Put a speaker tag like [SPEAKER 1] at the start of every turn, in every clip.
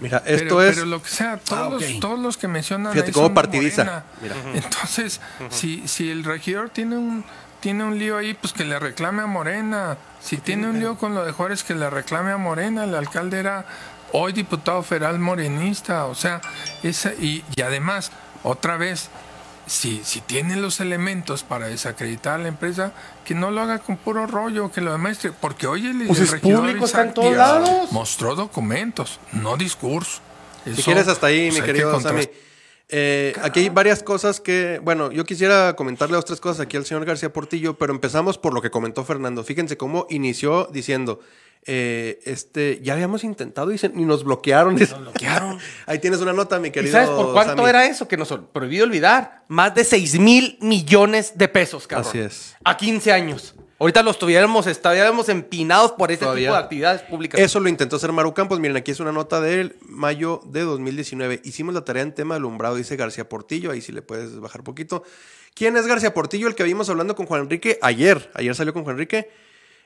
[SPEAKER 1] Mira, esto pero, es. Pero lo que sea, ah, todos, los, todos los que mencionan. Fíjate son Mira. Entonces, si, si el regidor tiene un, tiene un lío ahí, pues que le reclame a Morena. Si tiene un lío con lo de Juárez, que le reclame a Morena. El alcalde era hoy diputado federal morenista. O sea, esa, y, y además, otra vez, si, si tiene los elementos para desacreditar a la empresa, que no lo haga con puro rollo, que lo demuestre. Porque hoy el, pues público, está en todos lados. mostró documentos, no discurso. si quieres hasta ahí, pues mi querido Sammy. Eh, aquí hay varias cosas que, bueno, yo quisiera comentarle dos, tres cosas aquí al señor García Portillo, pero empezamos por lo que comentó Fernando. Fíjense cómo inició diciendo, eh, este, ya habíamos intentado y, nos bloquearon. Nos bloquearon. Ahí tienes una nota, mi querido. ¿Sabes por cuánto era eso que nos prohibió olvidar?
[SPEAKER 2] Más de 6 mil millones de pesos, cabrón. Así es. A 15 años. Ahorita los tuviéramos, estuviéramos empinados por este tipo de actividades públicas. Eso
[SPEAKER 1] lo intentó hacer Maru Campos. Miren, aquí es una nota del mayo de 2019. Hicimos la tarea en tema alumbrado, dice García Portillo. Ahí si le puedes bajar poquito. ¿Quién es García Portillo? El que vimos hablando con Juan Enrique ayer. Ayer salió con Juan Enrique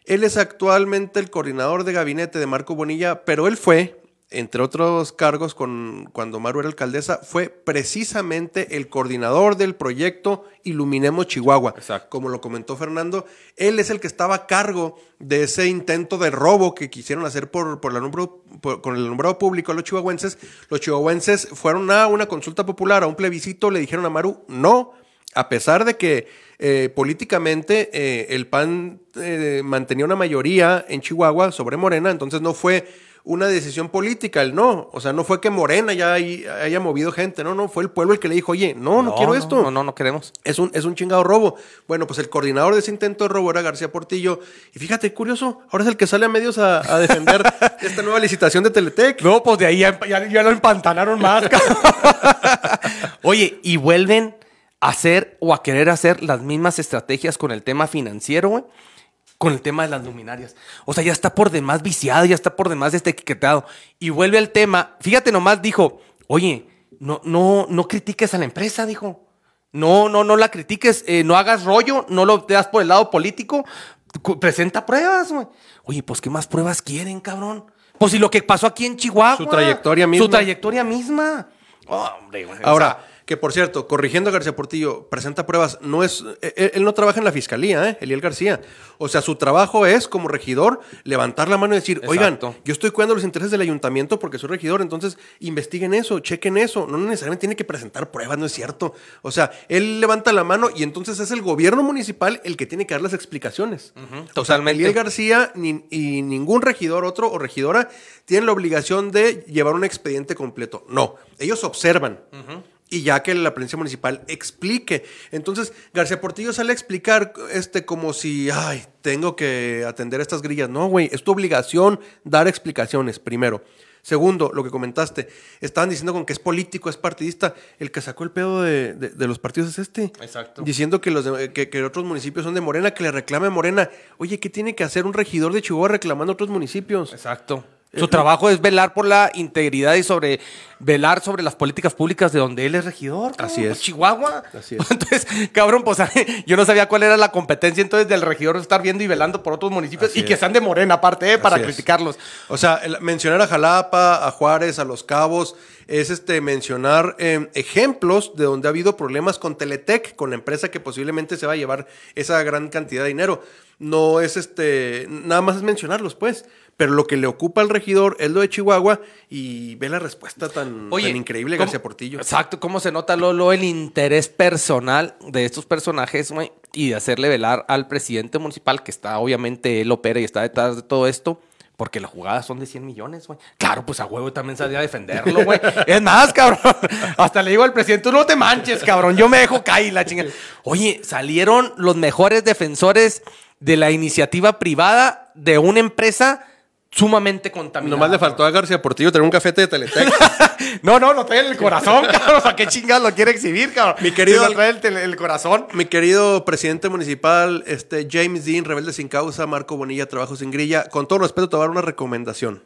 [SPEAKER 1] él es actualmente el coordinador de gabinete de Marco Bonilla, pero él fue, entre otros cargos con, cuando Maru era alcaldesa, fue precisamente el coordinador del proyecto Iluminemos Chihuahua. Exacto. Como lo comentó Fernando, él es el que estaba a cargo de ese intento de robo que quisieron hacer por, por, con el nombrado público a los chihuahuenses. Los chihuahuenses fueron a una consulta popular, a un plebiscito, le dijeron a Maru, no, a pesar de que eh, políticamente eh, el PAN eh, mantenía una mayoría en Chihuahua sobre Morena, entonces no fue una decisión política el no, o sea, no fue que Morena ya haya movido gente, no, no, fue el pueblo el que le dijo, oye, no, no, quiero esto. No, no, no queremos. Es un, es un chingado robo. Bueno, pues el coordinador de ese intento de robo era García Portillo, y fíjate, curioso, ahora es el que sale a medios a, defender esta nueva licitación de Teletec. No, pues de ahí ya lo empantanaron más. oye, y vuelven
[SPEAKER 2] hacer o a querer hacer las mismas estrategias con el tema financiero, güey, con el tema de las luminarias. O sea, ya está por demás viciado, ya está por demás este etiquetado. Y vuelve al tema, fíjate nomás, dijo, oye, no, no, no critiques a la empresa, dijo. No, no, no la critiques, eh, no hagas rollo, no lo te das por el lado político, presenta pruebas, güey. Oye, pues, ¿qué más pruebas quieren, cabrón? Pues, si lo que pasó aquí en Chihuahua. Su trayectoria misma. Su trayectoria
[SPEAKER 1] misma.
[SPEAKER 2] hombre, Ahora,
[SPEAKER 1] que por cierto, corrigiendo a García Portillo, presenta pruebas, no es, e, e, él, no trabaja en la fiscalía, ¿eh? Eliel García. O sea, su trabajo es como regidor levantar la mano y decir, oigan, yo estoy cuidando los intereses del ayuntamiento porque soy regidor, entonces investiguen eso, chequen eso. No necesariamente tiene que presentar pruebas, no es cierto. O sea, él levanta la mano y entonces es el gobierno municipal el que tiene que dar las explicaciones. O sea, Eliel García y ningún regidor otro o regidora tienen la obligación de llevar un expediente completo. No, ellos observan y ya que la prensa municipal explique. Entonces, García Portillo sale a explicar este como si, ay, tengo que atender estas grillas. No, güey, es tu obligación dar explicaciones, primero. Segundo, lo que comentaste, estaban diciendo con que es político, es partidista. El que sacó el pedo de, de, los partidos es este. Exacto. Diciendo que, los que, otros municipios son de Morena, que le reclame Morena. Oye, ¿qué tiene que hacer un regidor de Chihuahua reclamando otros municipios? Exacto. Su eh, trabajo es velar por la
[SPEAKER 2] integridad y sobre velar sobre las políticas públicas de donde él es regidor. Así es. Chihuahua. Así es. Entonces, cabrón, pues yo no sabía cuál era la competencia entonces del regidor estar viendo y velando por otros
[SPEAKER 1] municipios y que sean de Morena aparte, ¿eh? para criticarlos. O sea, mencionar a Jalapa, a Juárez, a Los Cabos, es este, mencionar eh, ejemplos de donde ha habido problemas con Teletec, con la empresa que posiblemente se va a llevar esa gran cantidad de dinero. No es este, nada más es mencionarlos, pues. Pero lo que le ocupa al regidor es lo de Chihuahua y ve la respuesta tan, increíble García Portillo.
[SPEAKER 2] Exacto, cómo se nota, Lolo, el interés personal de estos personajes, y de hacerle velar al presidente municipal, que está obviamente él opera y está detrás de todo esto porque las jugadas son de 100 millones, güey. Claro, pues a huevo también salía a defenderlo, güey. Es más, cabrón. Hasta le digo al presidente, no te manches, cabrón. Yo me dejo caer la chingada. Oye, salieron los mejores defensores de la iniciativa privada de una empresa sumamente contaminado. Nomás le faltó a García Portillo tener un cafete de Teletext. no, no, no trae el corazón, cabrón. O sea, qué chingada lo quiere exhibir, cabrón. Mi querido.
[SPEAKER 1] el, corazón. Mi querido presidente municipal, este James Dean, Rebelde sin Causa, Marco Bonilla, Trabajo sin Grilla. Con todo respeto, te voy a dar una recomendación.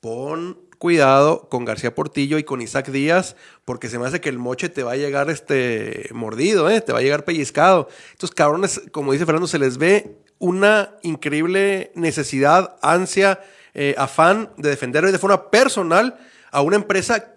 [SPEAKER 1] Pon cuidado con García Portillo y con Isaac Díaz, porque se me hace que el moche te va a llegar este mordido, ¿eh? te va a llegar pellizcado. Estos cabrones, como dice Fernando, se les ve una increíble necesidad, ansia, eh, afán de defender de forma personal a una empresa que